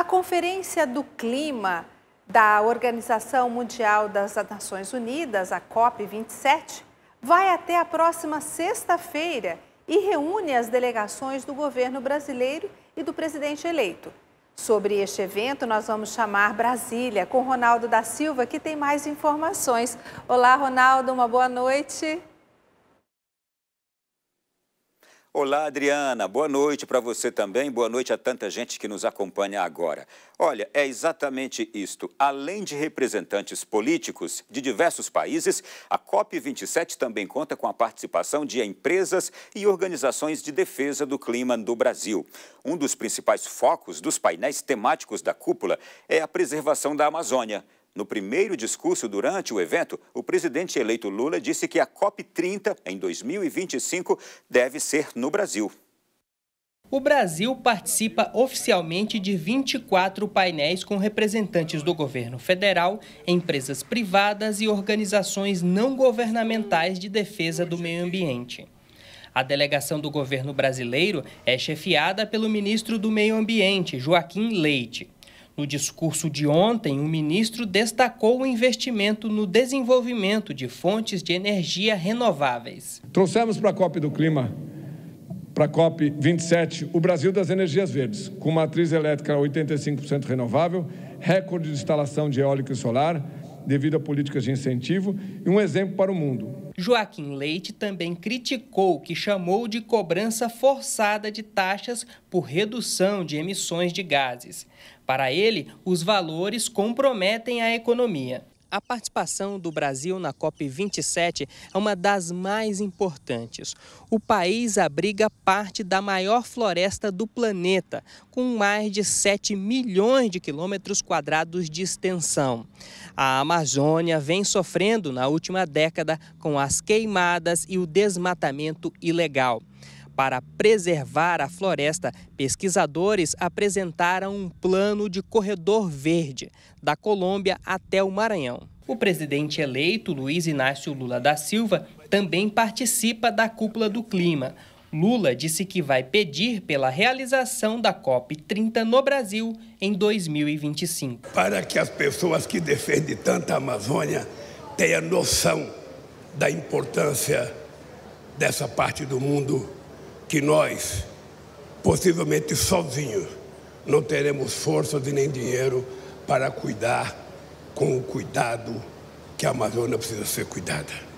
A Conferência do Clima da Organização Mundial das Nações Unidas, a COP27, vai até a próxima sexta-feira e reúne as delegações do governo brasileiro e do presidente eleito. Sobre este evento, nós vamos chamar Brasília com Ronaldo da Silva, que tem mais informações. Olá, Ronaldo, uma boa noite. Olá, Adriana. Boa noite para você também. Boa noite a tanta gente que nos acompanha agora. Olha, é exatamente isto. Além de representantes políticos de diversos países, a COP27 também conta com a participação de empresas e organizações de defesa do clima do Brasil. Um dos principais focos dos painéis temáticos da cúpula é a preservação da Amazônia. No primeiro discurso durante o evento, o presidente eleito Lula disse que a COP30 em 2025 deve ser no Brasil. O Brasil participa oficialmente de 24 painéis com representantes do governo federal, empresas privadas e organizações não governamentais de defesa do meio ambiente. A delegação do governo brasileiro é chefiada pelo ministro do Meio Ambiente, Joaquim Leite. No discurso de ontem, o ministro destacou o investimento no desenvolvimento de fontes de energia renováveis. Trouxemos para a COP do Clima, para a COP 27, o Brasil das energias verdes, com matriz elétrica 85% renovável, recorde de instalação de eólica e solar, devido a políticas de incentivo, e um exemplo para o mundo. Joaquim Leite também criticou o que chamou de cobrança forçada de taxas por redução de emissões de gases. Para ele, os valores comprometem a economia. A participação do Brasil na COP27 é uma das mais importantes. O país abriga parte da maior floresta do planeta, com mais de 7 milhões de quilômetros quadrados de extensão. A Amazônia vem sofrendo na última década com as queimadas e o desmatamento ilegal. Para preservar a floresta, pesquisadores apresentaram um plano de corredor verde, da Colômbia até o Maranhão. O presidente eleito, Luiz Inácio Lula da Silva, também participa da cúpula do clima. Lula disse que vai pedir pela realização da COP30 no Brasil em 2025. Para que as pessoas que defendem tanta Amazônia tenham noção da importância dessa parte do mundo que nós, possivelmente sozinhos, não teremos forças e nem dinheiro para cuidar com o cuidado que a Amazônia precisa ser cuidada.